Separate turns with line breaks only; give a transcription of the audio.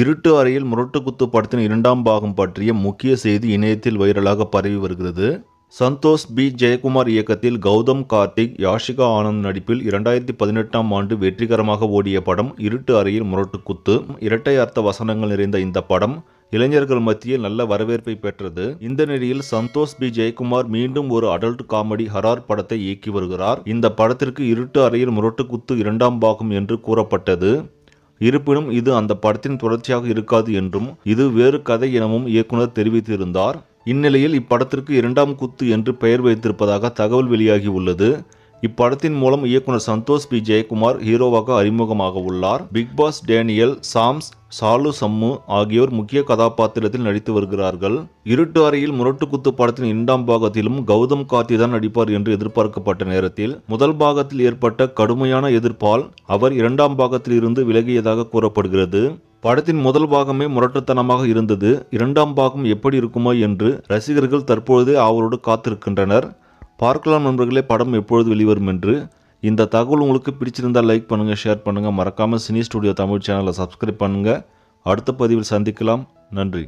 இருட்டு அறையில் முரட்டுக்குத்து படத்தின் இரண்டாம் பாகம் பற்றிய முக்கிய செய்தி இணையத்தில் வைரலாக பரவி வருகிறது சந்தோஷ் பி ஜெயக்குமார் இயக்கத்தில் கௌதம் கார்த்திக் யாஷிகா ஆனந்த் நடிப்பில் இரண்டாயிரத்தி பதினெட்டாம் ஆண்டு வெற்றிகரமாக ஓடிய படம் இருட்டு அறையில் முரட்டுக்குத்து இரட்டை அர்த்த வசனங்கள் நிறைந்த இந்த படம் இளைஞர்கள் மத்தியில் நல்ல வரவேற்பை பெற்றது இந்த நிலையில் சந்தோஷ் பி ஜெயக்குமார் மீண்டும் ஒரு அடல்ட் காமெடி ஹரார் படத்தை இயக்கி வருகிறார் இந்த படத்திற்கு இருட்டு அறையில் முரட்டுக்குத்து இரண்டாம் பாகம் என்று கூறப்பட்டது இருப்பினும் இது அந்த படத்தின் தொடர்ச்சியாக இருக்காது என்றும் இது வேறு கதை எனவும் இயக்குனர் தெரிவித்திருந்தார் இந்நிலையில் இப்படத்திற்கு இரண்டாம் குத்து என்று பெயர் வைத்திருப்பதாக தகவல் வெளியாகி உள்ளது இப்படத்தின் மூலம் இயக்குனர் சந்தோஷ் பி ஜெயக்குமார் ஹீரோவாக அறிமுகமாக உள்ளார் Bigg Boss Daniel Sams Shalu Shamu ஆகியோர் முக்கிய கதாபாத்திரத்தில் நடித்து வருகிறார்கள் இருட்டு அறையில் முரட்டுக்குத்து படத்தின் இரண்டாம் பாகத்திலும் கௌதம் காத்தி தான் நடிப்பார் என்று எதிர்பார்க்கப்பட்ட நேரத்தில் முதல் பாகத்தில் ஏற்பட்ட கடுமையான எதிர்ப்பால் அவர் இரண்டாம் பாகத்தில் இருந்து விலகியதாக கூறப்படுகிறது படத்தின் முதல் பாகமே முரட்டுத்தனமாக இருந்தது இரண்டாம் பாகம் எப்படி இருக்குமோ என்று ரசிகர்கள் தற்பொழுது அவரோடு காத்திருக்கின்றனர் பார்க்கலாம் நண்பர்களே படம் எப்பொழுது வெளிவரும் என்று இந்த தகவல் உங்களுக்கு பிடிச்சிருந்தால் லைக் பண்ணுங்கள் ஷேர் பண்ணுங்கள் மறக்காமல் சினி ஸ்டுடியோ தமிழ் சேனலை சப்ஸ்கிரைப் பண்ணுங்கள் அடுத்த பதிவில் சந்திக்கலாம் நன்றி